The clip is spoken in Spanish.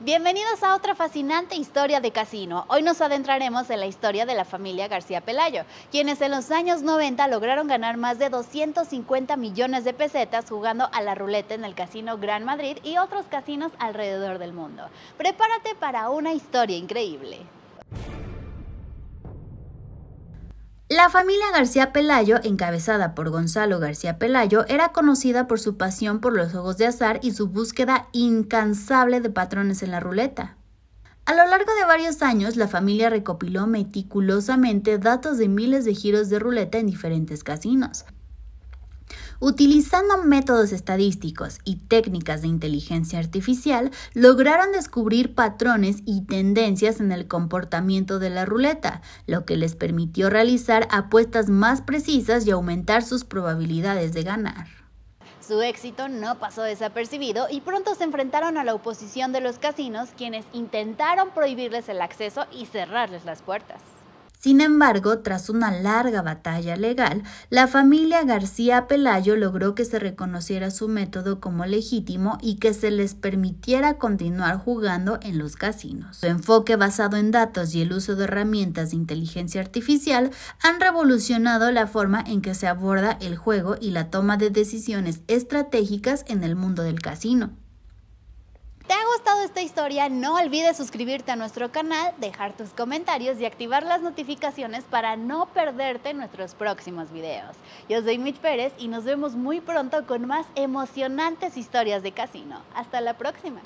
Bienvenidos a otra fascinante historia de casino. Hoy nos adentraremos en la historia de la familia García Pelayo, quienes en los años 90 lograron ganar más de 250 millones de pesetas jugando a la ruleta en el Casino Gran Madrid y otros casinos alrededor del mundo. Prepárate para una historia increíble. La familia García Pelayo, encabezada por Gonzalo García Pelayo, era conocida por su pasión por los juegos de azar y su búsqueda incansable de patrones en la ruleta. A lo largo de varios años, la familia recopiló meticulosamente datos de miles de giros de ruleta en diferentes casinos, Utilizando métodos estadísticos y técnicas de inteligencia artificial, lograron descubrir patrones y tendencias en el comportamiento de la ruleta, lo que les permitió realizar apuestas más precisas y aumentar sus probabilidades de ganar. Su éxito no pasó desapercibido y pronto se enfrentaron a la oposición de los casinos, quienes intentaron prohibirles el acceso y cerrarles las puertas. Sin embargo, tras una larga batalla legal, la familia García Pelayo logró que se reconociera su método como legítimo y que se les permitiera continuar jugando en los casinos. Su enfoque basado en datos y el uso de herramientas de inteligencia artificial han revolucionado la forma en que se aborda el juego y la toma de decisiones estratégicas en el mundo del casino gustado esta historia, no olvides suscribirte a nuestro canal, dejar tus comentarios y activar las notificaciones para no perderte nuestros próximos videos. Yo soy Mitch Pérez y nos vemos muy pronto con más emocionantes historias de casino. Hasta la próxima.